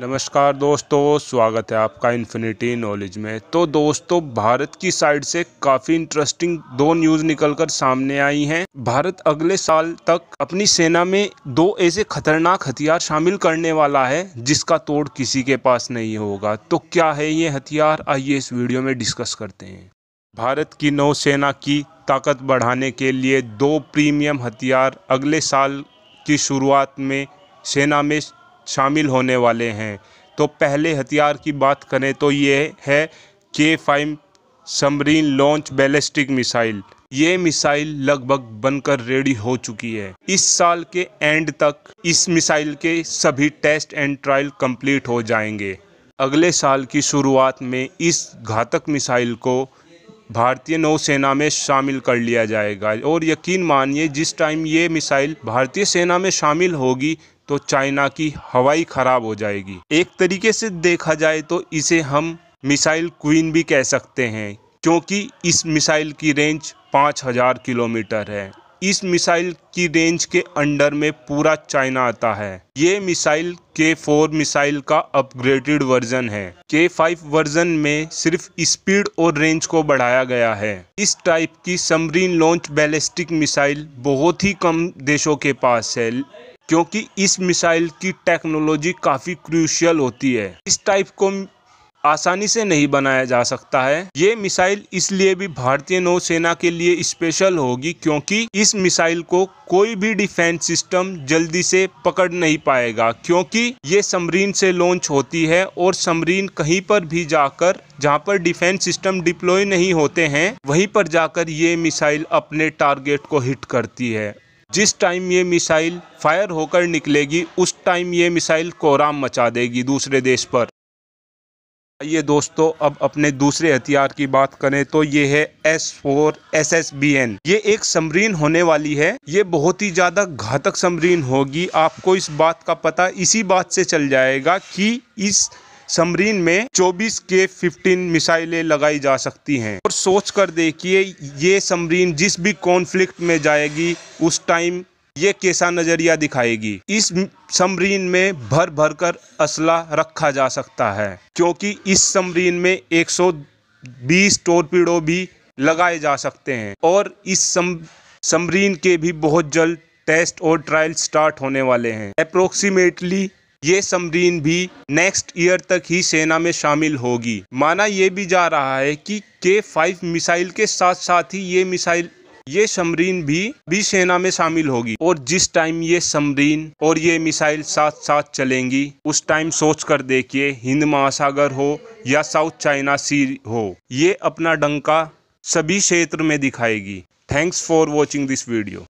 नमस्कार दोस्तों स्वागत है आपका इन्फिनिटी नॉलेज में तो दोस्तों भारत की साइड से काफ़ी इंटरेस्टिंग दो न्यूज़ निकलकर सामने आई हैं भारत अगले साल तक अपनी सेना में दो ऐसे खतरनाक हथियार शामिल करने वाला है जिसका तोड़ किसी के पास नहीं होगा तो क्या है ये हथियार आइए इस वीडियो में डिस्कस करते हैं भारत की नौसेना की ताकत बढ़ाने के लिए दो प्रीमियम हथियार अगले साल की शुरुआत में सेना में शामिल होने वाले हैं तो पहले हथियार की बात करें तो ये है K five submarine launch ballistic missile ये मिसाइल लगभग बनकर रेडी हो चुकी है इस साल के एंड तक इस मिसाइल के सभी टेस्ट एंड ट्रायल कंप्लीट हो जाएंगे अगले साल की शुरुआत में इस घातक मिसाइल को भारतीय नौसेना में शामिल कर लिया जाएगा और यकीन मानिए जिस टाइम ये मिसाइल भारतीय सेना में शामिल होगी तो चाइना की हवाई खराब हो जाएगी एक तरीके से देखा जाए तो इसे हम मिसाइल क्वीन भी कह सकते हैं क्योंकि इस मिसाइल की रेंज 5000 किलोमीटर है इस मिसाइल की रेंज के अंडर में पूरा चाइना आता है ये मिसाइल के फोर मिसाइल का अपग्रेडेड वर्जन है के फाइव वर्जन में सिर्फ स्पीड और रेंज को बढ़ाया गया है इस टाइप की समरीन लॉन्च बैलिस्टिक मिसाइल बहुत ही कम देशों के पास है क्योंकि इस मिसाइल की टेक्नोलॉजी काफ़ी क्रूशियल होती है इस टाइप को आसानी से नहीं बनाया जा सकता है ये मिसाइल इसलिए भी भारतीय नौसेना के लिए स्पेशल होगी क्योंकि इस मिसाइल को कोई भी डिफेंस सिस्टम जल्दी से पकड़ नहीं पाएगा क्योंकि ये समरीन से लॉन्च होती है और समरीन कहीं पर भी जाकर जहाँ पर डिफेंस सिस्टम डिप्लॉय नहीं होते हैं वहीं पर जाकर ये मिसाइल अपने टारगेट को हिट करती है जिस टाइम ये मिसाइल फायर होकर निकलेगी उस टाइम ये मिसाइल कोराम मचा देगी दूसरे देश पर आइए दोस्तों अब अपने दूसरे हथियार की बात करें तो ये है S four S S B N ये एक समरीन होने वाली है ये बहुत ही ज़्यादा घातक समरीन होगी आपको इस बात का पता इसी बात से चल जाएगा कि इस समरीन में 24 के 15 मिसाइलें लगाई जा सकती हैं और सोच कर देखिए ये समरीन जिस भी कॉन्फ्लिक्ट में जाएगी उस टाइम ये कैसा नज़रिया दिखाएगी इस समरीन में भर भर कर असला रखा जा सकता है क्योंकि इस समरीन में 120 टोरपीडो भी लगाए जा सकते हैं और इस सम समरीन के भी बहुत जल्द टेस्ट और ट्रायल स्टार्ट होने वाले हैं अप्रोक्सीमेटली ये समरीन भी नेक्स्ट ईयर तक ही सेना में शामिल होगी माना ये भी जा रहा है कि के फाइव मिसाइल के साथ साथ ही ये मिसाइल ये समरीन भी भी सेना में शामिल होगी और जिस टाइम ये समरीन और ये मिसाइल साथ साथ चलेंगी उस टाइम सोच कर देखिए हिंद महासागर हो या साउथ चाइना सी हो ये अपना डंका सभी क्षेत्र में दिखाएगी thanks for watching this video